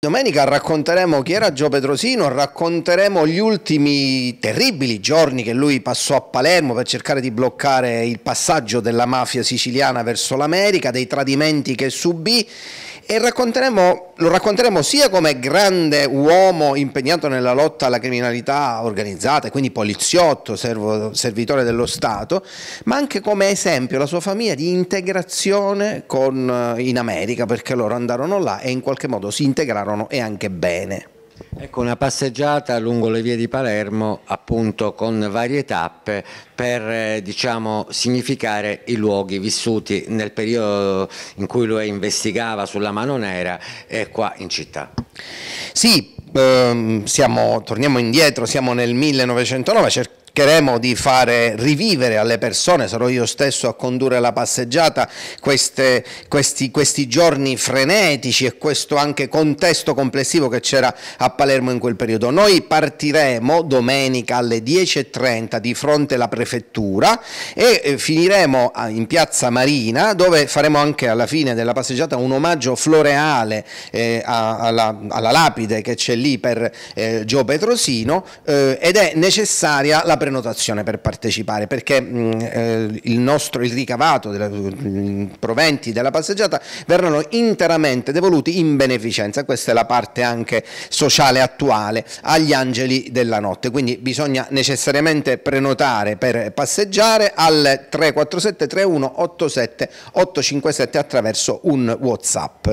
Domenica racconteremo chi era Gio Petrosino, racconteremo gli ultimi terribili giorni che lui passò a Palermo per cercare di bloccare il passaggio della mafia siciliana verso l'America, dei tradimenti che subì e racconteremo, lo racconteremo sia come grande uomo impegnato nella lotta alla criminalità organizzata, quindi poliziotto, servo, servitore dello Stato, ma anche come esempio la sua famiglia di integrazione con, eh, in America, perché loro andarono là e in qualche modo si integrarono e anche bene. Ecco una passeggiata lungo le vie di Palermo appunto con varie tappe per eh, diciamo, significare i luoghi vissuti nel periodo in cui lui investigava sulla mano nera e qua in città. Sì, ehm, siamo, torniamo indietro, siamo nel 1909, cerchiamo cercheremo di fare rivivere alle persone, sarò io stesso a condurre la passeggiata, queste, questi, questi giorni frenetici e questo anche contesto complessivo che c'era a Palermo in quel periodo. Noi partiremo domenica alle 10.30 di fronte alla prefettura e eh, finiremo ah, in piazza Marina dove faremo anche alla fine della passeggiata un omaggio floreale eh, alla, alla, lapide che c'è lì per eh, Gio Petrosino eh, ed è necessaria la prefettura prenotazione per partecipare perché eh, il nostro il ricavato dei proventi della passeggiata verranno interamente devoluti in beneficenza, questa è la parte anche sociale attuale, agli angeli della notte, quindi bisogna necessariamente prenotare per passeggiare al 347 31 87 857 attraverso un Whatsapp.